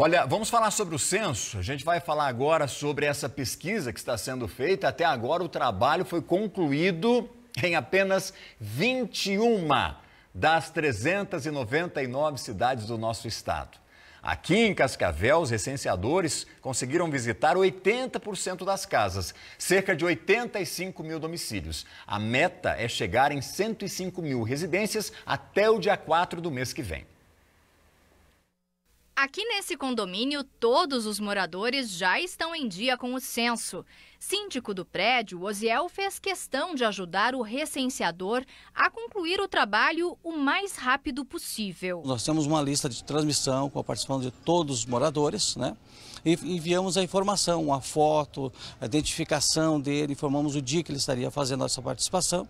Olha, vamos falar sobre o censo. A gente vai falar agora sobre essa pesquisa que está sendo feita. Até agora, o trabalho foi concluído em apenas 21 das 399 cidades do nosso estado. Aqui em Cascavel, os recenseadores conseguiram visitar 80% das casas, cerca de 85 mil domicílios. A meta é chegar em 105 mil residências até o dia 4 do mês que vem. Aqui nesse condomínio, todos os moradores já estão em dia com o censo. Síndico do prédio, Oziel fez questão de ajudar o recenseador a concluir o trabalho o mais rápido possível. Nós temos uma lista de transmissão com a participação de todos os moradores, né? E enviamos a informação, a foto, a identificação dele, informamos o dia que ele estaria fazendo essa participação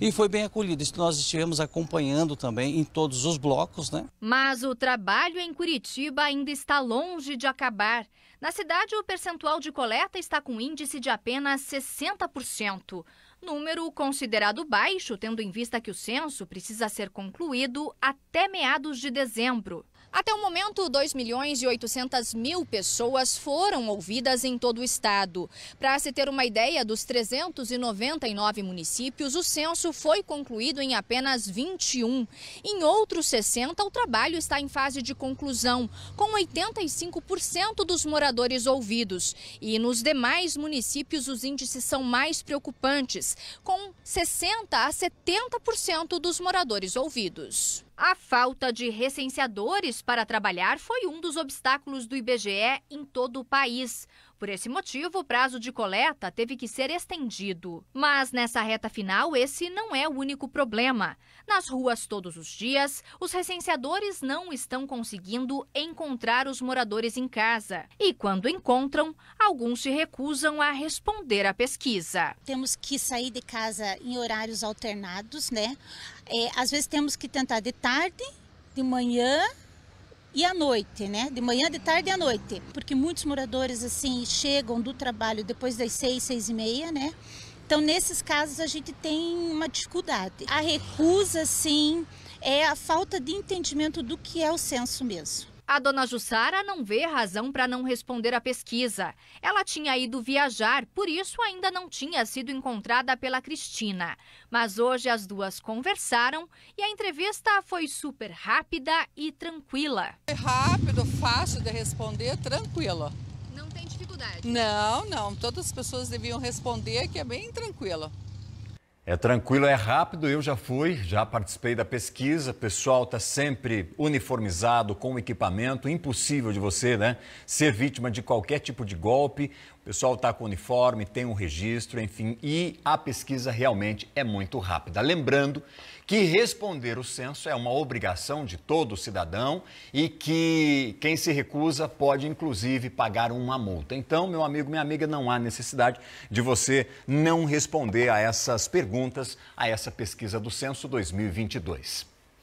e foi bem acolhido. Isso nós estivemos acompanhando também em todos os blocos, né? Mas o trabalho em Curitiba ainda está longe de acabar. Na cidade, o percentual de coleta está com índice de apenas 60%, número considerado baixo, tendo em vista que o censo precisa ser concluído até meados de dezembro. Até o momento, 2 milhões e 800 mil pessoas foram ouvidas em todo o estado. Para se ter uma ideia dos 399 municípios, o censo foi concluído em apenas 21. Em outros 60, o trabalho está em fase de conclusão, com 85% dos moradores ouvidos. E nos demais municípios, os índices são mais preocupantes, com 60 a 70% dos moradores ouvidos. A falta de recenseadores para trabalhar foi um dos obstáculos do IBGE em todo o país. Por esse motivo, o prazo de coleta teve que ser estendido. Mas nessa reta final, esse não é o único problema. Nas ruas todos os dias, os recenseadores não estão conseguindo encontrar os moradores em casa. E quando encontram, alguns se recusam a responder à pesquisa. Temos que sair de casa em horários alternados, né? É, às vezes temos que tentar de tarde, de manhã e à noite, né? De manhã, de tarde e à noite. Porque muitos moradores, assim, chegam do trabalho depois das seis, seis e meia, né? Então, nesses casos, a gente tem uma dificuldade. A recusa, sim, é a falta de entendimento do que é o censo mesmo. A dona Jussara não vê razão para não responder à pesquisa. Ela tinha ido viajar, por isso ainda não tinha sido encontrada pela Cristina. Mas hoje as duas conversaram e a entrevista foi super rápida e tranquila. É rápido, fácil de responder, tranquilo. Não tem dificuldade? Não, não. Todas as pessoas deviam responder que é bem tranquilo. É tranquilo, é rápido. Eu já fui, já participei da pesquisa. O pessoal está sempre uniformizado, com equipamento. Impossível de você, né? Ser vítima de qualquer tipo de golpe. O pessoal está com uniforme, tem um registro, enfim. E a pesquisa realmente é muito rápida. Lembrando que responder o censo é uma obrigação de todo cidadão e que quem se recusa pode, inclusive, pagar uma multa. Então, meu amigo, minha amiga, não há necessidade de você não responder a essas perguntas perguntas a essa pesquisa do Censo 2022.